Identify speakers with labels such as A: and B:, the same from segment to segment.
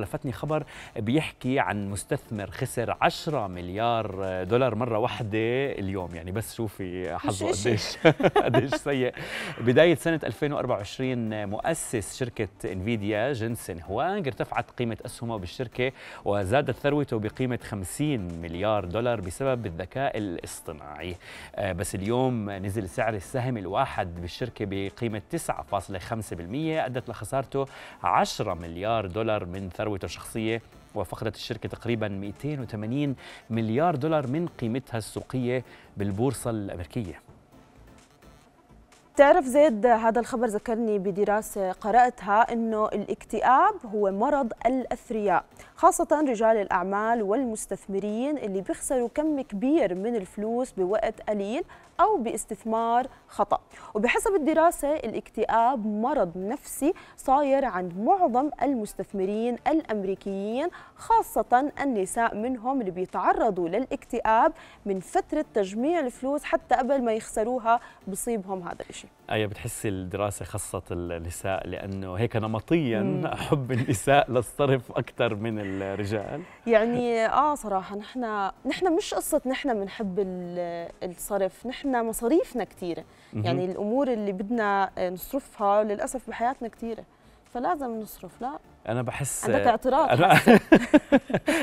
A: لفتني خبر بيحكي عن مستثمر خسر 10 مليار دولار مره واحده اليوم يعني بس شوفي حظه قديش قديش سيء بدايه سنه 2024 مؤسس شركه انفيديا جنسن هوانغ ارتفعت قيمه اسهمه بالشركه وزادت ثروته بقيمه 50 مليار دولار بسبب الذكاء الاصطناعي آه، بس اليوم نزل سعر السهم الواحد بالشركه بقيمه 9.5% ادت لخسارته 10 مليار دولار من ثروته ثروته الشخصية وفقدت الشركة تقريبا 280 مليار دولار من قيمتها السوقية بالبورصة الأمريكية
B: تعرف زيد هذا الخبر ذكرني بدراسة قرأتها أنه الاكتئاب هو مرض الأثرياء خاصة رجال الأعمال والمستثمرين اللي بيخسروا كم كبير من الفلوس بوقت قليل أو باستثمار خطأ وبحسب الدراسة الاكتئاب مرض نفسي صاير عند معظم المستثمرين الأمريكيين خاصة النساء منهم اللي بيتعرضوا للاكتئاب من فترة تجميع الفلوس حتى قبل ما يخسروها بصيبهم هذا الشيء شيء
A: أي بتحسي الدراسه خصت النساء لانه هيك نمطيا حب النساء للصرف اكثر من الرجال
B: يعني اه صراحه نحن نحن مش قصه نحن بنحب الصرف نحن مصاريفنا كثيره يعني الامور اللي بدنا نصرفها للاسف بحياتنا كثيره فلازم نصرف لا
A: انا بحس عندك اعتراض أنا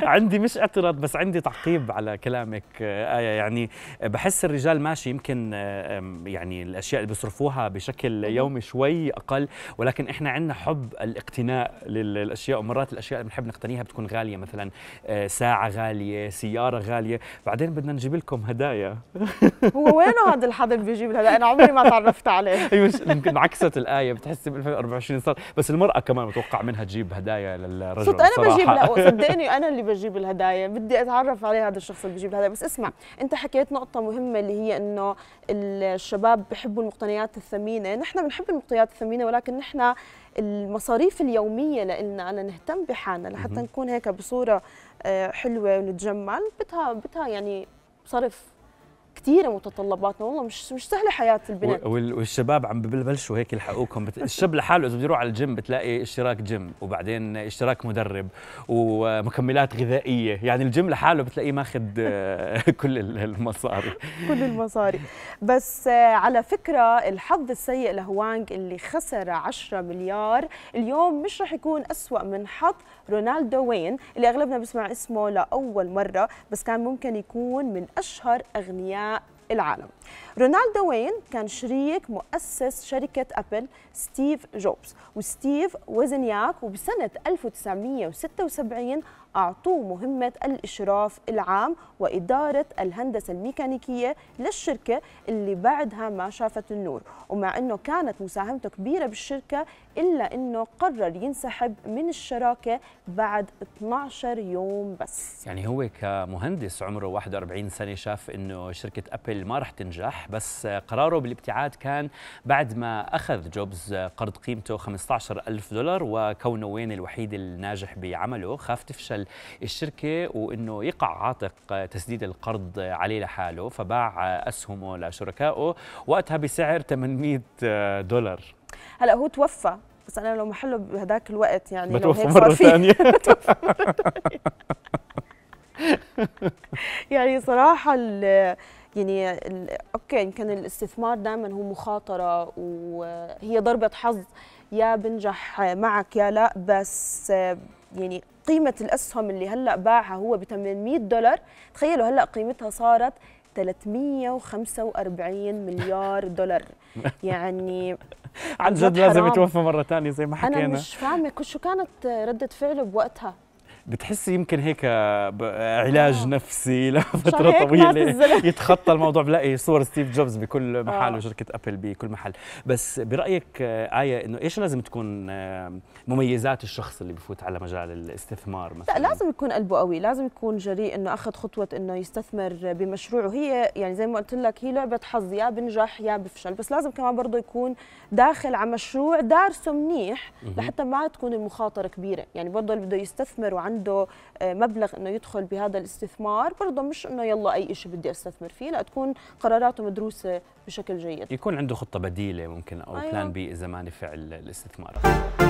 A: عندي مش اعتراض بس عندي تعقيب على كلامك آه، ايه يعني بحس الرجال ماشي يمكن آه، يعني الاشياء اللي بيصرفوها بشكل يومي شوي اقل ولكن احنا عندنا حب الاقتناء للاشياء ومرات الاشياء اللي بنحب نقتنيها بتكون غاليه مثلا آه، ساعه غاليه سياره غاليه بعدين بدنا نجيب لكم هدايا
B: هو وينه هذا اللي بيجيب الهدايا انا عمري ما تعرفت عليه أيوة،
A: يمكن عكست الايه بتحسي ب 2024 صار بس المراه كمان بتوقع منها تجيب هدايا للرجل صدق انا بجيب لا صدقني
B: انا اللي بجيب الهدايا بدي اتعرف عليه هذا الشخص اللي بجيب الهدايا بس اسمع انت حكيت نقطه مهمه اللي هي انه الشباب بحبوا المقتنيات الثمينه نحن بنحب المقتنيات الثمينه ولكن نحن المصاريف اليوميه لنا أنا نهتم بحالنا لحتى نكون هيك بصوره آه، حلوه ونتجمل بدها بدها يعني صرف كثيره متطلباتنا والله مش مش سهله حياه البنات
A: والشباب عم ببلشوا هيك يلحقوكم الشاب لحاله اذا بده يروح على الجيم بتلاقي اشتراك جيم وبعدين اشتراك مدرب ومكملات غذائيه يعني الجيم لحاله بتلاقيه ماخذ آه، كل المصاري
B: كل المصاري بس آه، على فكره الحظ السيء لهوانغ اللي خسر 10 مليار اليوم مش رح يكون أسوأ من حظ رونالدو وين اللي اغلبنا بسمع اسمه لاول مره بس كان ممكن يكون من اشهر اغنياء العالم رونالدو وين كان شريك مؤسس شركة أبل ستيف جوبز وستيف وزنياك وبسنة 1976 أعطوه مهمة الإشراف العام وإدارة الهندسة الميكانيكية للشركة اللي بعدها ما شافت النور ومع أنه كانت مساهمته كبيرة بالشركة إلا أنه قرر ينسحب من الشراكة بعد 12 يوم بس
A: يعني هو كمهندس عمره 41 سنة شاف أنه شركة أبل ما رح تنجح بس قراره بالابتعاد كان بعد ما أخذ جوبز قرض قيمته 15 ألف دولار وكونه وين الوحيد الناجح بعمله خاف تفشل على الشركه وانه يقع عاتق تسديد القرض عليه لحاله فباع اسهمه لشركائه وقتها بسعر 800 دولار
B: هلا هو توفى بس انا لو محله بهداك الوقت يعني لو هيك صار ثانيه يعني صراحه يعني اوكي يمكن الاستثمار دائما هو مخاطره وهي ضربه حظ يا بنجح معك يا لا بس يعني قيمة الأسهم اللي هلأ باعها هو ب 800 دولار تخيلوا هلأ قيمتها صارت 345 مليار دولار يعني عن جد لازم يتوفى
A: مرة ثانية زي ما حكينا أنا مش
B: فاهمة شو كانت ردة فعله بوقتها
A: بتحسي يمكن هيك علاج آه. نفسي لفتره طويله يتخطى الموضوع بلاقي إيه، صور ستيف جوبز بكل محل آه. وشركه ابل بكل محل بس برايك آه، ايه انه ايش لازم تكون مميزات الشخص اللي بفوت على مجال الاستثمار مثلا
B: لا لازم يكون قلبه قوي لازم يكون جريء انه اخذ خطوه انه يستثمر بمشروع وهي يعني زي ما قلت لك هي لعبه حظ يا بنجح يا بفشل بس لازم كمان برضه يكون داخل على مشروع دارسه منيح لحتى ما تكون المخاطره كبيره يعني برضه اللي بده يستثمر وعن عنده آه، مبلغ انه يدخل بهذا الاستثمار برضه مش انه يلا اي شيء بدي استثمر فيه لا تكون قراراته مدروسه بشكل جيد
A: يكون عنده خطه بديله ممكن او أيوة. بلان بي اذا ما نفع الاستثمار